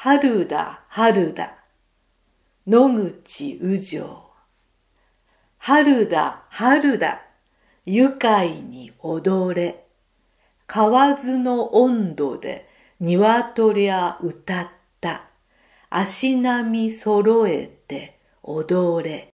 春だ春だ野口宇城春だ春だ愉快に踊れ河津の温度で鶏は歌った足並み揃えて踊れ